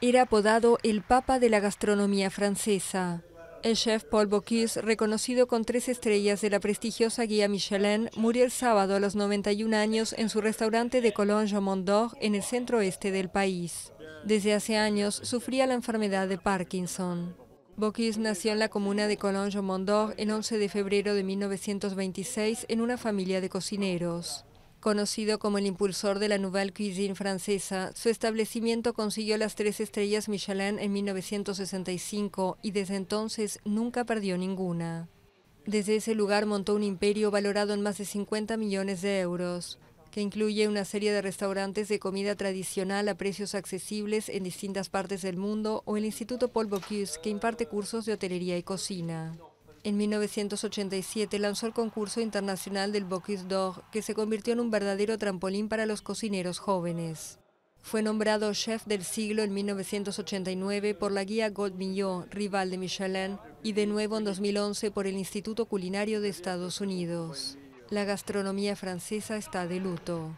Era apodado el Papa de la gastronomía francesa. El chef Paul Bocuse, reconocido con tres estrellas de la prestigiosa guía Michelin, murió el sábado a los 91 años en su restaurante de cologne dor en el centro-este del país. Desde hace años sufría la enfermedad de Parkinson. Bocuse nació en la comuna de cologne dor el 11 de febrero de 1926 en una familia de cocineros. Conocido como el impulsor de la Nouvelle Cuisine francesa, su establecimiento consiguió las tres estrellas Michelin en 1965 y desde entonces nunca perdió ninguna. Desde ese lugar montó un imperio valorado en más de 50 millones de euros, que incluye una serie de restaurantes de comida tradicional a precios accesibles en distintas partes del mundo o el Instituto Paul Bocuse, que imparte cursos de hotelería y cocina. En 1987 lanzó el concurso internacional del Bocuse d'Or, que se convirtió en un verdadero trampolín para los cocineros jóvenes. Fue nombrado Chef del Siglo en 1989 por la guía Gold rival de Michelin, y de nuevo en 2011 por el Instituto Culinario de Estados Unidos. La gastronomía francesa está de luto.